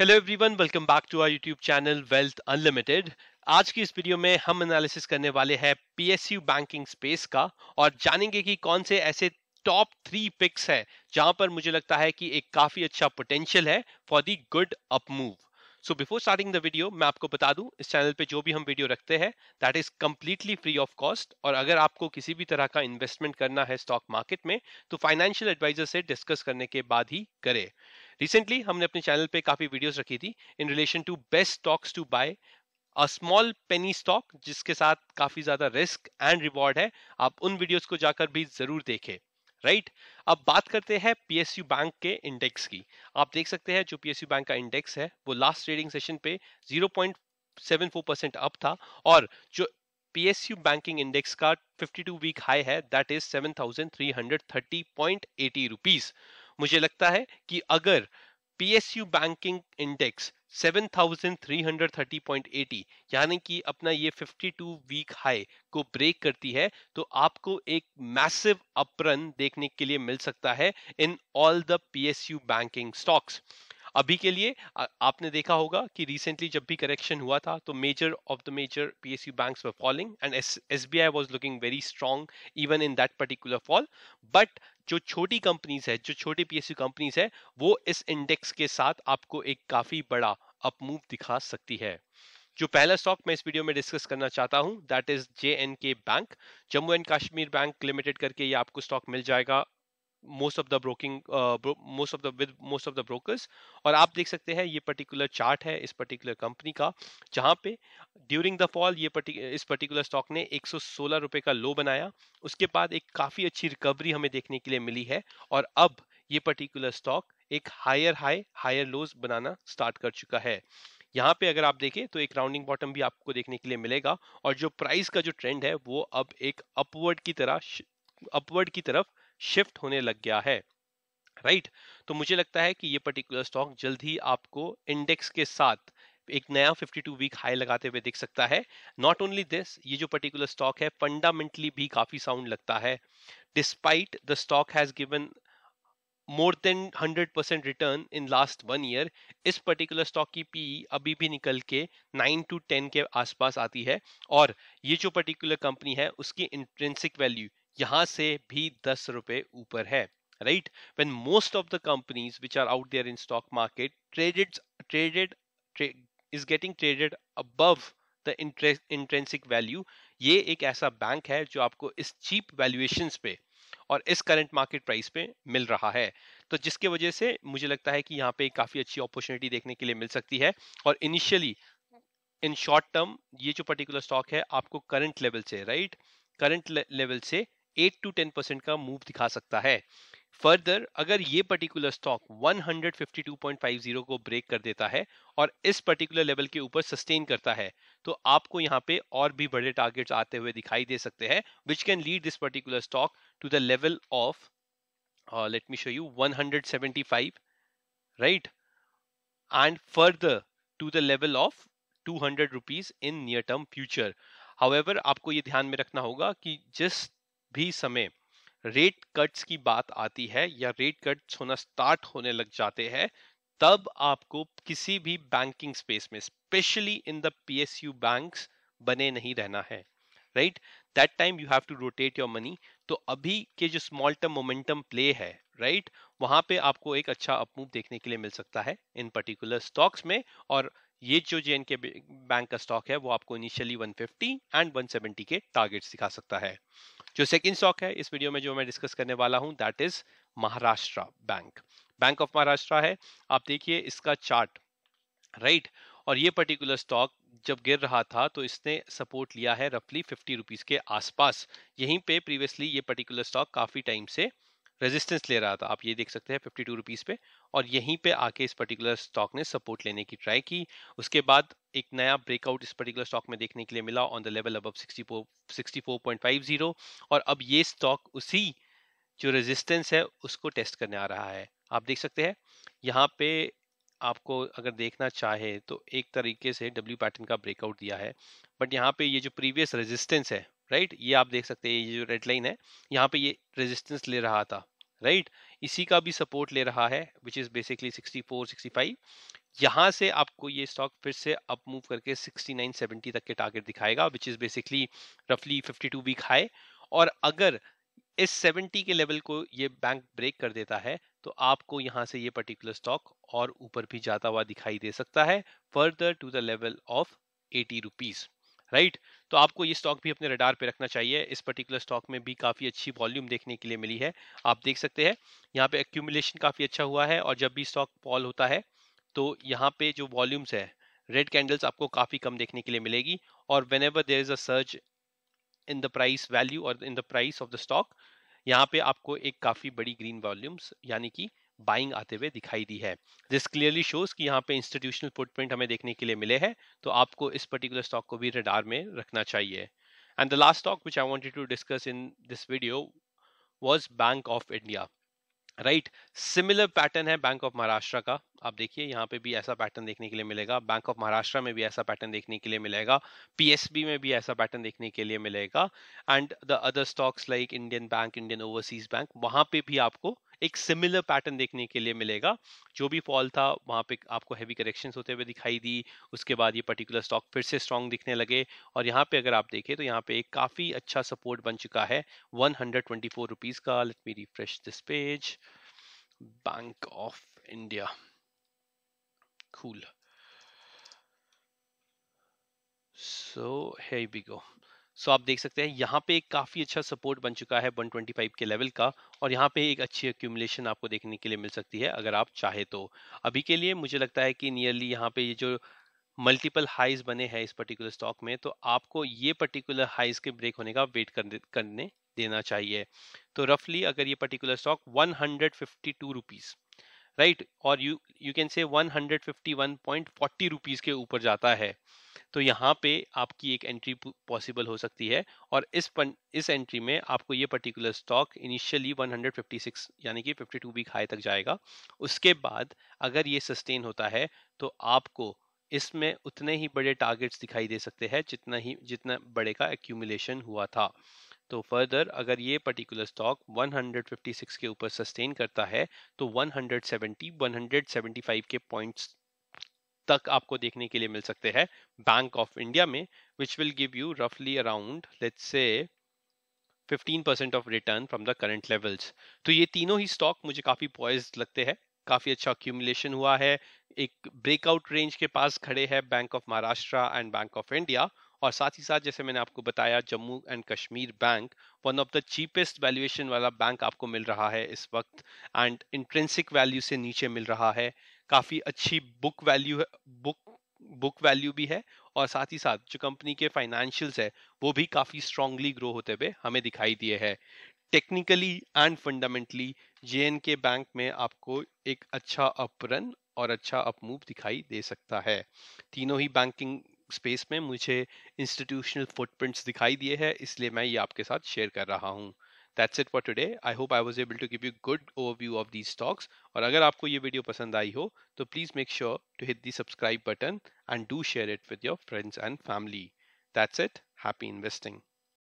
Hello everyone welcome back to our YouTube channel wealth unlimited आज की इस video में हम एनालिसिस करने वाले हैं पीएसयू बैंकिंग स्पेस का और जानेंगे कि कौन से ऐसे टॉप थ्री पिक्स है जहां पर मुझे लगता है कि एक काफी अच्छा पोटेंशियल है for the good up move so before starting the video मैं आपको बता दूं इस चैनल पे जो भी हम वीडियो रखते हैं that is completely free of cost और अगर आपको किसी भी तरह का इन्वेस्टमेंट करना है स्टॉक मार्केट में तो फाइनेंशियल एडवाइजर से डिस्कस करने के बाद ही करें रिसेंटली हमने अपने चैनल पे काफी वीडियोस रखी थी in relation to best stocks to buy a small penny stock जिसके साथ काफी ज्यादा रिस्क एंड रिवॉर्ड है आप उन वीडियोस को जाकर भी जरूर देखें राइट right? अब बात करते हैं पीएसयू बैंक के इंडेक्स की आप देख सकते हैं जो पीएसयू बैंक का इंडेक्स है वो लास्ट ट्रेडिंग सेशन पे 0.74 परसेंट अप था और जो पीएसयू बैंकिंग इंडेक्स का 52 वीक हाई है दैट इज 7,330.80 रुपीस मुझे लगता है कि अगर पीएसयू बैंकिंग इंडेक्स 7330.80 यानी कि अपना ये 52 वीक हाई को ब्रेक करती है तो आपको एक मैसिव अपरन देखने के लिए मिल सकता है in all the PSU banking stocks अभी के लिए आपने देखा होगा कि रिसेंटली जब भी करेक्शन हुआ था तो major of the major PSU banks were falling and SBI was looking very strong even in that particular fall but जो छोटी कंपनीज है जो छोटी पीएसयू कंपनीज है वो इस इंडेक्स के साथ आपको एक काफी बड़ा अपमूव दिखा सकती है जो पहला स्टॉक मैं इस वीडियो में डिस्कस करना चाहता हूं that is J and K bank Jammu and Kashmir bank limited करके ये आपको स्टॉक मिल जाएगा most of the broking most of the with most of the brokers और आप देख सकते हैं ये पर्टिकुलर चार्ट है इस पर्टिकुलर कंपनी का जहां पे ड्यूरिंग द फॉल ये इस पर्टिकुलर स्टॉक ने एक रुपए का लो बनाया उसके बाद एक काफ़ी अच्छी रिकवरी हमें देखने के लिए मिली है और अब ये पर्टिकुलर स्टॉक एक हायर हाई हायर लोज बनाना स्टार्ट कर चुका है यहाँ पे अगर आप देखें तो एक राउंडिंग बॉटम भी आपको देखने के लिए मिलेगा और जो प्राइस का जो ट्रेंड है वो अब एक अपवर्ड की तरह अपवर्ड की तरफ शिफ्ट होने लग गया है राइट right? तो मुझे लगता है कि ये पर्टिकुलर स्टॉक जल्द ही आपको इंडेक्स के साथ एक नया 52 वीक हाई लगाते हुए दिख सकता है नॉट ओनली दिस ये जो पर्टिकुलर स्टॉक है फंडामेंटली भी काफी साउंड लगता है despite the stock has given more than 100 percent return in last one year इस पर्टिकुलर स्टॉक की पी e अभी भी निकल के 9 टू 10 के आसपास आती है और ये जो पर्टिकुलर कंपनी है उसकी इंट्रेंसिक वैल्यू यहां से भी दस रुपए ऊपर है right when most of the companies which are out there in stock market traded traded is getting traded अब above वैल्यू ये एक ऐसा बैंक है जो आपको इस चीप वैल्यूएशन पे और इस करंट मार्केट प्राइस पे मिल रहा है तो जिसके वजह से मुझे लगता है कि यहाँ पे काफ़ी अच्छी अपॉर्चुनिटी देखने के लिए मिल सकती है और इनिशियली इन शॉर्ट टर्म ये जो पर्टिकुलर स्टॉक है आपको करंट लेवल से राइट करंट लेवल से एट टू टेन परसेंट का मूव दिखा सकता है फर्दर अगर ये पर्टिकुलर स्टॉक 152.50 को ब्रेक कर देता है और इस पर्टिकुलर लेवल के ऊपर सस्टेन करता है तो आपको यहाँ पे और भी बड़े टारगेट्स आते हुए दिखाई दे सकते हैं which can lead this particular stock to the level of let me show you 175 right and further to the level of 200 rupees in near term future however आपको ये ध्यान में रखना होगा कि जिस भी समय रेट कट्स की बात आती है या रेट कट्स होना स्टार्ट होने लग जाते हैं तब आपको किसी भी बैंकिंग स्पेस में specially in the PSU banks बने नहीं रहना है right that time you have to rotate your money तो अभी के जो स्मॉल टर्म मोमेंटम प्ले है राइट right? वहां पे आपको एक अच्छा अपमूव देखने के लिए मिल सकता है इन पर्टिकुलर स्टॉक्स में और ये जो जे के बैंक का स्टॉक है वो आपको इनिशियली 150 एंड 170 के टारगेट्स दिखा सकता है जो सेकंड स्टॉक है इस वीडियो में जो मैं डिस्कस करने वाला हूं that is Maharashtra bank bank of Maharashtra है आप देखिए इसका चार्ट राइट right? और ये पर्टिकुलर स्टॉक जब गिर रहा था तो इसने सपोर्ट लिया है रफली फिफ्टी रुपीज़ के आसपास यहीं पे प्रीवियसली ये पर्टिकुलर स्टॉक काफ़ी टाइम से रेजिस्टेंस ले रहा था आप ये देख सकते हैं फिफ्टी टू रुपीज़ पे और यहीं पे आके इस पर्टिकुलर स्टॉक ने सपोर्ट लेने की ट्राई की उसके बाद एक नया ब्रेकआउट इस पर्टिकुलर स्टॉक में देखने के लिए मिला ऑन द लेवल अब sixty four sixty four point five zero और अब ये स्टॉक उसी जो रेजिस्टेंस है उसको टेस्ट करने आ रहा है आप देख सकते हैं यहाँ पे आपको अगर देखना चाहे तो एक तरीके से डब्ल्यू पैटर्न का ब्रेकआउट दिया है बट यहाँ पे ये जो प्रीवियस रेजिस्टेंस है राइट ये आप देख सकते हैं ये जो रेड लाइन है यहाँ पे ये रेजिस्टेंस ले रहा था राइट इसी का भी सपोर्ट ले रहा है विच इज बेसिकली 64 65 यहाँ से आपको ये स्टॉक फिर से अप मूव करके 69 70 तक के टारगेट दिखाएगा विच इज बेसिकली रफली 52 वीक हाई और अगर इस 70 के लेवल को ये बैंक ब्रेक कर देता है तो आपको यहाँ से ये पर्टिकुलर स्टॉक और ऊपर भी जाता हुआ दिखाई दे सकता है further to the level of eighty rupees right तो आपको ये स्टॉक भी अपने रडार पे रखना चाहिए इस पर्टिकुलर स्टॉक में भी काफ़ी अच्छी वॉल्यूम देखने के लिए मिली है आप देख सकते हैं यहाँ पे एक्यूमुलेशन काफ़ी अच्छा हुआ है और जब भी स्टॉक फॉल होता है तो यहाँ पे जो वॉल्यूम्स है रेड कैंडल्स आपको काफ़ी कम देखने के लिए मिलेगी और whenever there is a search in the price value और in the price of the stock यहाँ पे आपको एक काफ़ी बड़ी ग्रीन वॉल्यूम्स यानी कि बाइंग आते हुए दिखाई दी है दिस क्लियरली शोज कि यहाँ पे इंस्टीट्यूशनल फुटप्रिंट हमें देखने के लिए मिले हैं तो आपको इस पर्टिकुलर स्टॉक को भी रेडार में रखना चाहिए and the last stock which I wanted to discuss in this video was bank of India right similar pattern है बैंक ऑफ महाराष्ट्र का आप देखिए यहाँ पे भी ऐसा पैटर्न देखने के लिए मिलेगा बैंक ऑफ महाराष्ट्र में भी ऐसा पैटर्न देखने के लिए मिलेगा पीएसबी में भी ऐसा पैटर्न देखने के लिए मिलेगा and the other stocks like Indian bank Indian overseas bank वहां पे भी आपको एक सिमिलर पैटर्न देखने के लिए मिलेगा जो भी फॉल था वहाँ पे आपको हैवी करेक्शंस होते हुए दिखाई दी उसके बाद ये पर्टिकुलर स्टॉक फिर से स्ट्रॉन्ग दिखने लगे और यहाँ पे अगर आप देखें तो यहाँ पे एक काफ़ी अच्छा सपोर्ट बन चुका है वन हंड्रेड का let me refresh this page bank of India cool so here so आप देख सकते हैं यहाँ पे एक काफ़ी अच्छा सपोर्ट बन चुका है 125 के लेवल का और यहाँ पे एक अच्छी एक्यूमुलेशन आपको देखने के लिए मिल सकती है अगर आप चाहे तो अभी के लिए मुझे लगता है कि नियरली यहाँ पे ये जो मल्टीपल हाइज बने हैं इस पर्टिकुलर स्टॉक में तो आपको ये पर्टिकुलर हाइज के ब्रेक होने का वेट करने देना चाहिए तो रफली अगर ये particular stock one hundred fifty two right और you you can say 151.40 rupees के ऊपर जाता है तो यहाँ पे आपकी एक एंट्री पॉसिबल हो सकती है और इस पन, इस एंट्री में आपको ये पर्टिकुलर स्टॉक इनिशियली 156 यानी कि 52 वीक हाई तक जाएगा उसके बाद अगर ये सस्टेन होता है तो आपको इसमें उतने ही बड़े टारगेट्स दिखाई दे सकते हैं जितना ही जितना बड़े का एक्यूमुलेशन हुआ था तो फर्दर अगर ये पर्टिकुलर स्टॉक 156 के ऊपर सस्टेन करता है तो 170 175 के पॉइंट्स तक आपको देखने के लिए मिल सकते हैं बैंक ऑफ इंडिया में विच विल गिव यू रफली around let's say 15% of return from the current levels तो ये तीनों ही स्टॉक मुझे काफ़ी पॉइज लगते हैं काफ़ी अच्छा अक्यूमुलेशन हुआ है एक ब्रेकआउट रेंज के पास खड़े हैं bank of Maharashtra and bank of India और साथ ही साथ जैसे मैंने आपको बताया Jammu and Kashmir bank one of the cheapest valuation वाला बैंक आपको मिल रहा है इस वक्त एंड इंट्रेंसिक वैल्यू से नीचे मिल रहा है काफ़ी अच्छी book value book book value भी है और साथ ही साथ जो कंपनी के फाइनेंशियल्स है वो भी काफ़ी स्ट्रांगली ग्रो होते हुए हमें दिखाई दिए हैं टेक्निकली एंड फंडामेंटली जे के बैंक में आपको एक अच्छा अपरन और अच्छा अपमूव दिखाई दे सकता है तीनों ही बैंकिंग स्पेस में मुझे इंस्टीट्यूशनल फुटप्रिंट्स दिखाई दिए हैं इसलिए मैं ये आपके साथ शेयर कर रहा हूँ that's it for today I hope I was able to give you good overview of these stocks और अगर आपको ये वीडियो पसंद आई हो तो please make sure to hit the subscribe button and do share it with your friends and family that's it happy investing